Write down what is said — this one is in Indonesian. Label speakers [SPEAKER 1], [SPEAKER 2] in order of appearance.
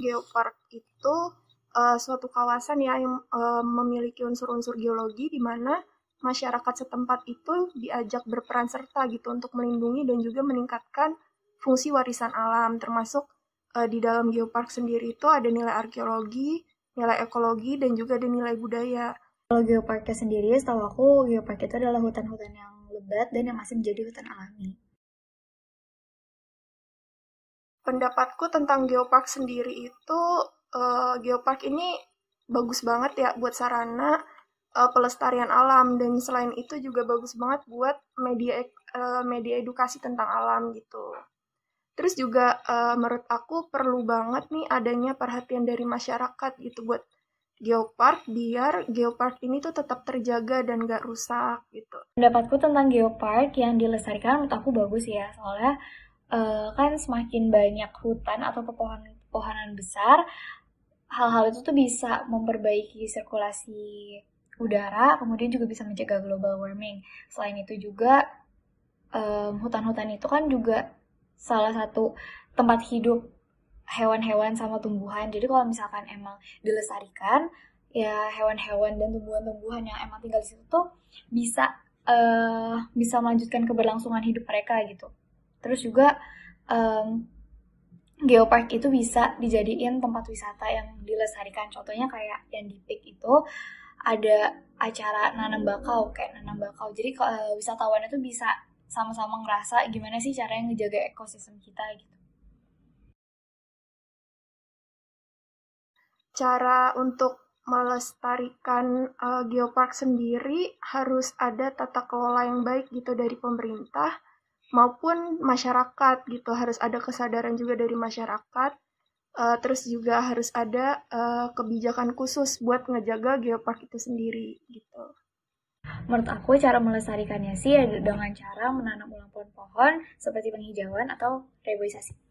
[SPEAKER 1] geopark itu uh, suatu kawasan ya, yang uh, memiliki unsur-unsur geologi di mana masyarakat setempat itu diajak berperan serta gitu untuk melindungi dan juga meningkatkan fungsi warisan alam termasuk uh, di dalam geopark sendiri itu ada nilai arkeologi, nilai ekologi dan juga ada nilai budaya. Kalau geoparknya sendiri, setahu aku geopark itu adalah hutan-hutan yang lebat dan yang masih menjadi hutan alami pendapatku tentang geopark sendiri itu uh, geopark ini bagus banget ya buat sarana uh, pelestarian alam dan selain itu juga bagus banget buat media uh, media edukasi tentang alam gitu. Terus juga uh, menurut aku perlu banget nih adanya perhatian dari masyarakat gitu buat geopark biar geopark ini tuh tetap terjaga dan gak rusak gitu. Pendapatku tentang geopark yang dilestarikan menurut aku bagus ya soalnya
[SPEAKER 2] uh, kan semakin banyak hutan atau pepohonan-pepohonan besar, hal-hal itu tuh bisa memperbaiki sirkulasi udara, kemudian juga bisa mencegah global warming. Selain itu juga hutan hutan-hutan itu kan juga salah satu tempat hidup hewan-hewan sama tumbuhan. Jadi kalau misalkan emang dilestarikan, ya hewan-hewan dan tumbuhan-tumbuhan yang emang tinggal di situ tuh bisa uh, bisa melanjutkan keberlangsungan hidup mereka gitu. Terus juga um, geopark itu bisa dijadiin tempat wisata yang dilestarikan. Contohnya kayak yang di PIK itu ada acara nanam bakau kayak nanam bakau. Jadi uh, wisatawan itu bisa sama-sama ngerasa gimana sih cara yang ngejaga ekosistem kita gitu.
[SPEAKER 1] Cara untuk melestarikan uh, geopark sendiri harus ada tata kelola yang baik gitu dari pemerintah maupun masyarakat gitu harus ada kesadaran juga dari masyarakat uh, terus juga harus ada uh, kebijakan khusus buat ngejaga geopark itu sendiri gitu
[SPEAKER 2] menurut aku cara melestarikannya sih ya dengan
[SPEAKER 1] cara menanam ulang pohon-pohon seperti
[SPEAKER 2] penghijauan atau reboisasi